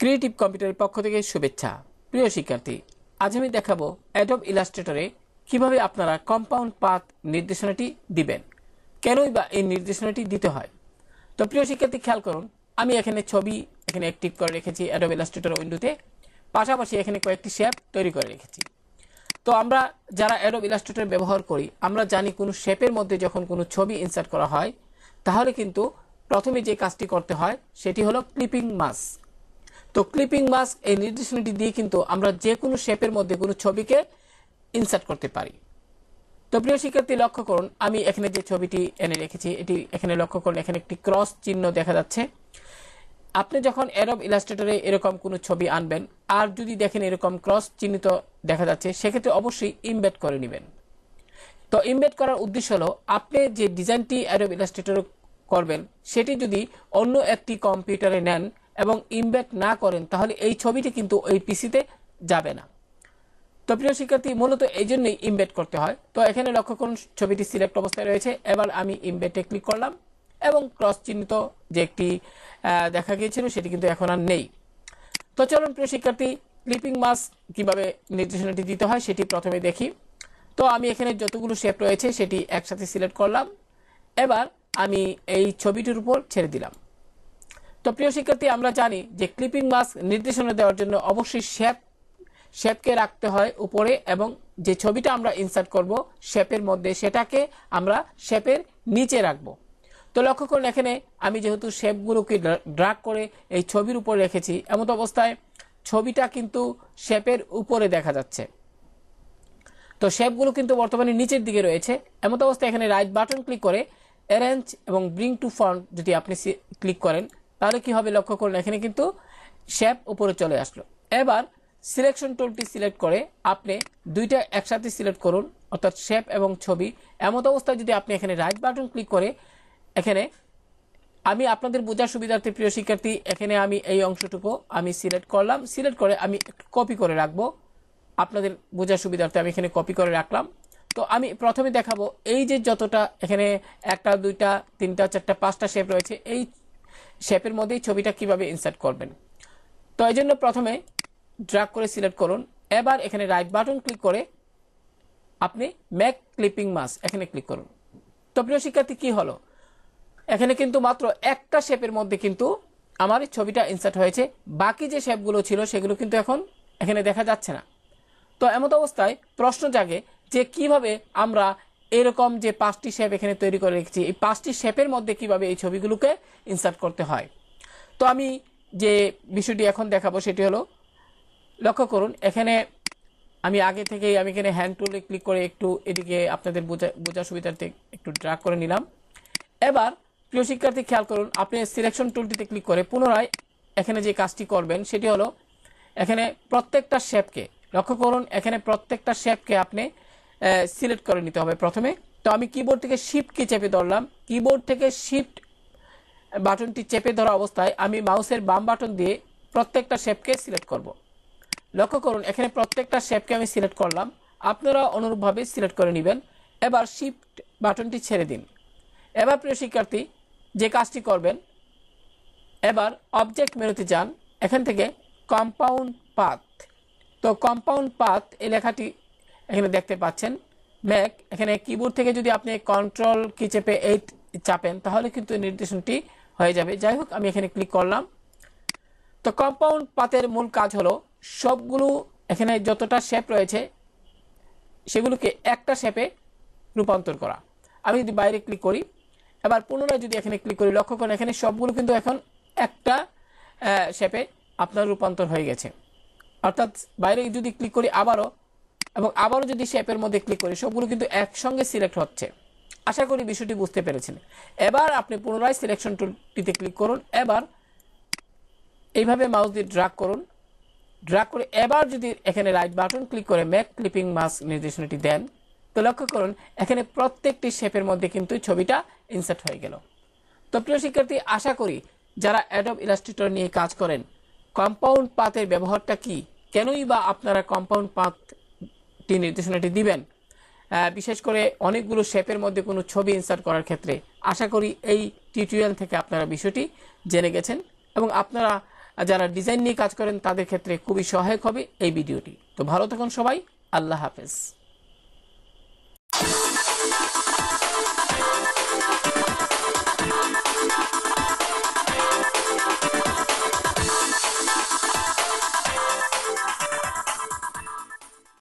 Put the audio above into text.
Creative কম্পিউটারের পক্ষ থেকে শুভেচ্ছা প্রিয় শিক্ষার্থী আজ আমি দেখাবো অ্যাডব ইলাস্ট্রেটরে কিভাবে আপনারা কম্পাউন্ড পাথ নির্দেশনাটি দিবেন কেনই বা এই নির্দেশনাটি দিতে হয় তো প্রিয় শিক্ষার্থী খেয়াল করুন আমি এখানে ছবি এখানে অ্যাক্টিভ করে রেখেছি অ্যাডব ইলাস্ট্রেটর উইন্ডোতে পাশাপাশি এখানে কয়েকটি শেপ তৈরি করে রেখেছি তো আমরা যারা অ্যাডব ইলাস্ট্রেটর ব্যবহার করি আমরা জানি কোনো শেপের মধ্যে যখন কোনো ছবি ইনসার্ট করা হয় তাহলে কিন্তু প্রথমে যে কাজটি করতে হয় সেটি হলো ক্লিপিং মাস্ক তো ক্লিপিং মাস্ক এই নির্দেশনাটি দিয়ে কিন্তু আমরা যে কোনো শেপের মধ্যে কোনো ছবিকে ইনসার্ট করতে পারি তো প্রিয় শিক্ষার্থী লক্ষ্য করুন আমি এখানে যে ছবিটি এনে রেখেছি এটি এখানে লক্ষ্য করুন এখানে একটি ক্রস চিহ্ন দেখা যাচ্ছে আপনি যখন এরব ইলাস্ট্রেটরে এরকম কোনো ছবি আনবেন আর যদি দেখেন এরকম ক্রস চিহ্নিত দেখা যাচ্ছে সেক্ষেত্রে অবশ্যই ইমবেড করে নেবেন তো ইমবেড করার উদ্দেশ্য হলো আপনি যে ডিজাইনটি অ্যারব ইলাস্ট্রেটরে করবেন সেটি যদি অন্য একটি কম্পিউটারে নেন এবং ইমব্যাক না করেন তাহলে এই ছবিটি কিন্তু ওই পিসিতে যাবে না তো প্রিয় শিক্ষার্থী মূলত এই জন্যই ইমবেট করতে হয় তো এখানে লক্ষ্য করুন ছবিটি সিলেক্ট অবস্থায় রয়েছে এবার আমি ইমবেটে ক্লিক করলাম এবং ক্রস চিহ্নিত যে একটি দেখা গিয়েছিল সেটি কিন্তু এখন আর নেই তো চলুন প্রিয় শিক্ষার্থী ক্লিপিং মাস কিভাবে নির্দেশনাটি দিতে হয় সেটি প্রথমে দেখি তো আমি এখানে যতগুলো শেপ রয়েছে সেটি একসাথে সিলেক্ট করলাম এবার আমি এই ছবিটির উপর ছেড়ে দিলাম তো প্রিয় শিক্ষার্থী আমরা জানি যে ক্লিপিং মাস্ক নির্দেশনা দেওয়ার জন্য অবশ্যই শ্যাপ শেপকে রাখতে হয় উপরে এবং যে ছবিটা আমরা ইনসার্ট করব শেপের মধ্যে সেটাকে আমরা শ্যাপের নিচে রাখব তো লক্ষ্য করুন এখানে আমি যেহেতু শেপগুলোকে ড্রাগ করে এই ছবির উপরে রেখেছি এমত অবস্থায় ছবিটা কিন্তু শ্যাপের উপরে দেখা যাচ্ছে তো শেপগুলো কিন্তু বর্তমানে নিচের দিকে রয়েছে এমত অবস্থায় এখানে রাইট বাটন ক্লিক করে অ্যারেঞ্জ এবং ব্রিং টু ফ্রন্ট যদি আপনি ক্লিক করেন তাহলে কি হবে লক্ষ্য করলে এখানে কিন্তু শ্যাপ উপরে চলে আসলো এবার সিলেকশন টুলটি সিলেক্ট করে আপনি দুইটা একসাথে সিলেক্ট করুন অর্থাৎ শেপ এবং ছবি এমত অবস্থায় যদি আপনি এখানে রাইট বাটন ক্লিক করে এখানে আমি আপনাদের বোঝার সুবিধার্থে প্রিয় শিক্ষার্থী এখানে আমি এই অংশটুকু আমি সিলেক্ট করলাম সিলেক্ট করে আমি কপি করে রাখবো আপনাদের বোঝার সুবিধার্থে আমি এখানে কপি করে রাখলাম তো আমি প্রথমে দেখাবো এই যে যতটা এখানে একটা দুইটা তিনটা চারটা পাঁচটা শেপ রয়েছে এই শেপের মধ্যেই ছবিটা কিভাবে ইনসার্ট করবেন তো এই জন্য প্রথমে ড্রাগ করে সিলেক্ট করুন এবার এখানে রাইট বাটন ক্লিক করে আপনি ম্যাক ক্লিপিং মাস এখানে ক্লিক করুন তো প্রিয় শিক্ষার্থী কী হলো এখানে কিন্তু মাত্র একটা শেপের মধ্যে কিন্তু আমার ছবিটা ইনসার্ট হয়েছে বাকি যে শেপগুলো ছিল সেগুলো কিন্তু এখন এখানে দেখা যাচ্ছে না তো এমত অবস্থায় প্রশ্ন জাগে যে কিভাবে আমরা এরকম যে পাঁচটি শেপ এখানে তৈরি করে রেখেছি এই পাঁচটি শেপের মধ্যে কিভাবে এই ছবিগুলোকে ইনসার্ট করতে হয় তো আমি যে বিষয়টি এখন দেখাবো সেটি হলো লক্ষ্য করুন এখানে আমি আগে থেকেই আমি এখানে হ্যান্ড টুলে ক্লিক করে একটু এদিকে আপনাদের বোঝা বোঝার সুবিধার্থে একটু ড্রাগ করে নিলাম এবার প্রিয় শিক্ষার্থী খেয়াল করুন আপনি সিলেকশন টুলটিতে ক্লিক করে পুনরায় এখানে যে কাজটি করবেন সেটি হলো এখানে প্রত্যেকটা শেপকে লক্ষ্য করুন এখানে প্রত্যেকটা শেপকে আপনি সিলেক্ট করে নিতে হবে প্রথমে তো আমি কিবোর্ড থেকে শিফটকে চেপে ধরলাম কিবোর্ড থেকে শিফট বাটনটি চেপে ধরা অবস্থায় আমি মাউসের বাম বাটন দিয়ে প্রত্যেকটা শেপকে সিলেক্ট করব। লক্ষ্য করুন এখানে প্রত্যেকটা শেপকে আমি সিলেক্ট করলাম আপনারা অনুরূপভাবে সিলেক্ট করে নেবেন এবার শিফট বাটনটি ছেড়ে দিন এবার প্রিয় শিক্ষার্থী যে কাজটি করবেন এবার অবজেক্ট মেরুতে যান এখান থেকে কম্পাউন্ড পাথ তো কম্পাউন্ড পাথ এই লেখাটি এখানে দেখতে পাচ্ছেন ম্যাক এখানে কিবোর্ড থেকে যদি আপনি কন্ট্রোল কি চেপে এইট চাপেন তাহলে কিন্তু নির্দেশনটি হয়ে যাবে যাই হোক আমি এখানে ক্লিক করলাম তো কম্পাউন্ড পাতের মূল কাজ হলো সবগুলো এখানে যতটা শেপ রয়েছে সেগুলোকে একটা শেপে রূপান্তর করা আমি যদি বাইরে ক্লিক করি এবার পুনরায় যদি এখানে ক্লিক করি লক্ষ্য করেন এখানে সবগুলো কিন্তু এখন একটা শেপে আপনার রূপান্তর হয়ে গেছে অর্থাৎ বাইরে যদি ক্লিক করি আবারও এবং আবারও যদি শেপের মধ্যে ক্লিক করি সবগুলো কিন্তু একসঙ্গে সিলেক্ট হচ্ছে আশা করি বিষয়টি বুঝতে পেরেছেন এবার আপনি পুনরায় সিলেকশন টুলটিতে ক্লিক করুন এবার এইভাবে মাউস দিয়ে ড্রাগ করুন ড্রাগ করে এবার যদি এখানে রাইট বাটন ক্লিক করে ম্যাক ক্লিপিং মাস্ক নির্দেশনাটি দেন তো লক্ষ্য করুন এখানে প্রত্যেকটি শেপের মধ্যে কিন্তু ছবিটা ইনসার্ট হয়ে গেল তো প্রিয় শিক্ষার্থী আশা করি যারা অ্যাডব ইলাস্ট্রেটর নিয়ে কাজ করেন কম্পাউন্ড পাতের ব্যবহারটা কি কেনই বা আপনারা কম্পাউন্ড পাত কি নির্দেশনাটি দিবেন বিশেষ করে অনেকগুলো শেপের মধ্যে কোনো ছবি ইনসার্ট করার ক্ষেত্রে আশা করি এই টিউটোরিয়াল থেকে আপনারা বিষয়টি জেনে গেছেন এবং আপনারা যারা ডিজাইন নিয়ে কাজ করেন তাদের ক্ষেত্রে খুবই সহায়ক হবে এই ভিডিওটি তো ভালো থাকুন সবাই আল্লাহ হাফেজ